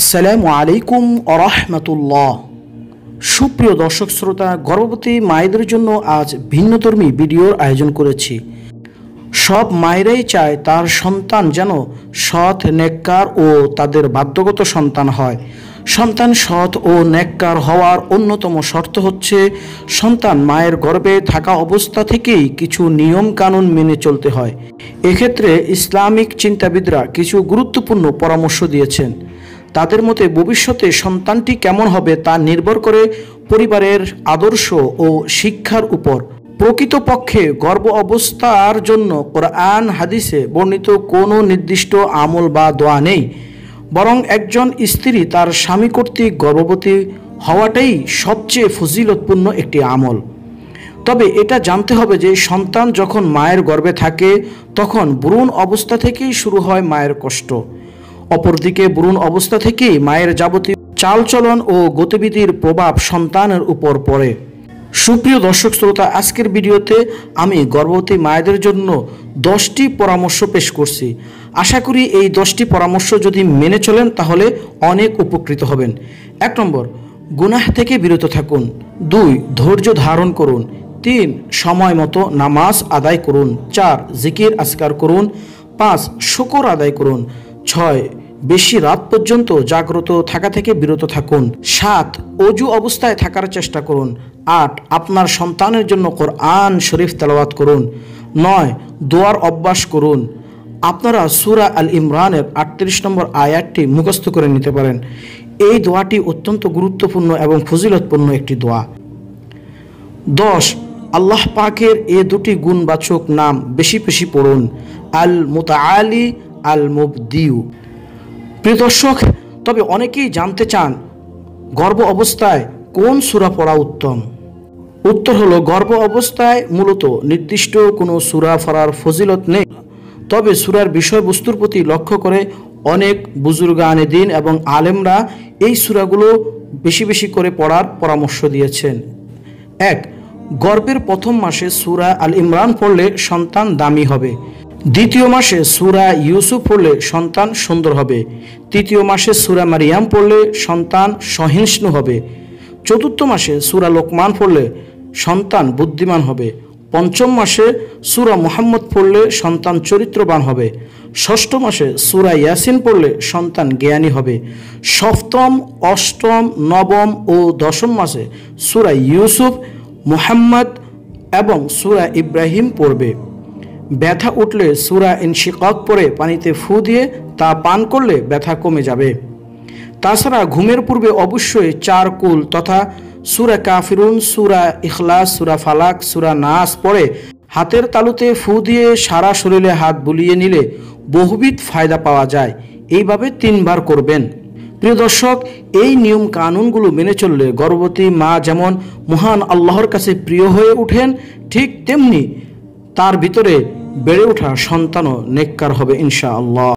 আসসালামু আলাইকুম আরহামতুল্লাহ সুপ্রিয় দর্শক শ্রোতা গর্ভবতী মায়েদের জন্য আজ ভিন্নধর্মী ভিডিওর আয়োজন করেছি সব মায়েরাই চায় তার সন্তান যেন সৎ নেককার ও তাদের বাধ্যগত সন্তান হয় সন্তান সৎ ও নেককার হওয়ার অন্যতম শর্ত হচ্ছে সন্তান মায়ের গর্ভে থাকা অবস্থা থেকেই কিছু নিয়ম কানুন মেনে চলতে হয় এক্ষেত্রে ইসলামিক চিন্তাবিদরা কিছু গুরুত্বপূর্ণ পরামর্শ দিয়েছেন তাদের মতে ভবিষ্যতে সন্তানটি কেমন হবে তা নির্ভর করে পরিবারের আদর্শ ও শিক্ষার উপর প্রকৃতপক্ষে গর্ভ অবস্থার জন্য কোরআন হাদিসে বর্ণিত কোনো নির্দিষ্ট আমল বা দোয়া নেই বরং একজন স্ত্রী তার স্বামী কর্তৃক গর্ভবতী হওয়াটাই সবচেয়ে ফজিলতপূর্ণ একটি আমল তবে এটা জানতে হবে যে সন্তান যখন মায়ের গর্ভে থাকে তখন ভ্রূণ অবস্থা থেকেই শুরু হয় মায়ের কষ্ট অপরদিকে ভ্রূণ অবস্থা থেকে মায়ের যাবতীয় চালচলন ও গতিবিধির প্রভাব সন্তানের উপর পড়ে সুপ্রিয় দর্শক শ্রোতা আজকের ভিডিওতে আমি গর্ভবতী মায়েদের জন্য দশটি পরামর্শ পেশ করছি আশা করি এই দশটি পরামর্শ যদি মেনে চলেন তাহলে অনেক উপকৃত হবেন এক নম্বর গুনাহ থেকে বিরত থাকুন দুই ধৈর্য ধারণ করুন তিন সময় মতো নামাজ আদায় করুন চার জিকির আসকার করুন পাঁচ শুকর আদায় করুন ছয় বেশি রাত পর্যন্ত জাগ্রত থাকা থেকে বিরত থাকুন সাত অজু অবস্থায় থাকার চেষ্টা করুন আট আপনার সন্তানের জন্য কোরআন শরীফ তেলাওয়াত করুন নয় দোয়ার অভ্যাস করুন আপনারা সুরা আল ইমরানের আটত্রিশ নম্বর আয়াতটি মুখস্থ করে নিতে পারেন এই দোয়াটি অত্যন্ত গুরুত্বপূর্ণ এবং ফজিলতপূর্ণ একটি দোয়া দশ আল্লাহ পাকের এ দুটি গুণবাচক নাম বেশি বেশি পড়ুন আল আলী আল মুবদিউ প্রিয় দর্শক তবে অনেকেই জানতে চান গর্ব অবস্থায় কোন সুরা পড়া উত্তম উত্তর হলো গর্ব অবস্থায় মূলত নির্দিষ্ট কোনো সুরা ফরার ফজিলত নেই তবে সুরার বিষয়বস্তুর প্রতি লক্ষ্য করে অনেক বুজুর্গানে দিন এবং আলেমরা এই সুরাগুলো বেশি বেশি করে পড়ার পরামর্শ দিয়েছেন এক গর্বের প্রথম মাসে সুরা আল ইমরান পড়লে সন্তান দামি হবে দ্বিতীয় মাসে সুরা ইউসুফ পড়লে সন্তান সুন্দর হবে তৃতীয় মাসে সুরা মারিয়াম পড়লে সন্তান সহিষ্ণু হবে চতুর্থ মাসে সুরা লোকমান পড়লে সন্তান বুদ্ধিমান হবে পঞ্চম মাসে সুরা মোহাম্মদ পড়লে সন্তান চরিত্রবান হবে ষষ্ঠ মাসে সুরা ইয়াসিন পড়লে সন্তান জ্ঞানী হবে সপ্তম অষ্টম নবম ও দশম মাসে সুরা ইউসুফ মুহাম্মদ এবং সুরা ইব্রাহিম পড়বে ব্যথা উঠলে সুরা ইনশিক পরে পানিতে ফু দিয়ে তা পান করলে ব্যথা কমে যাবে তাছাড়া ঘুমের পূর্বে অবশ্যই চার কুল তথা সুরা কাফিরুন সুরা ইখলাস সুরা ফালাক সুরা নাস পরে হাতের তালুতে ফু দিয়ে সারা শরীরে হাত বুলিয়ে নিলে বহুবিধ ফায়দা পাওয়া যায় এইভাবে তিনবার করবেন প্রিয় দর্শক এই নিয়ম কানুনগুলো মেনে চললে গর্ভবতী মা যেমন মহান আল্লাহর কাছে প্রিয় হয়ে ওঠেন ঠিক তেমনি তার ভিতরে বেড়ে ওঠা সন্তানও নেককার হবে ইনশা আল্লাহ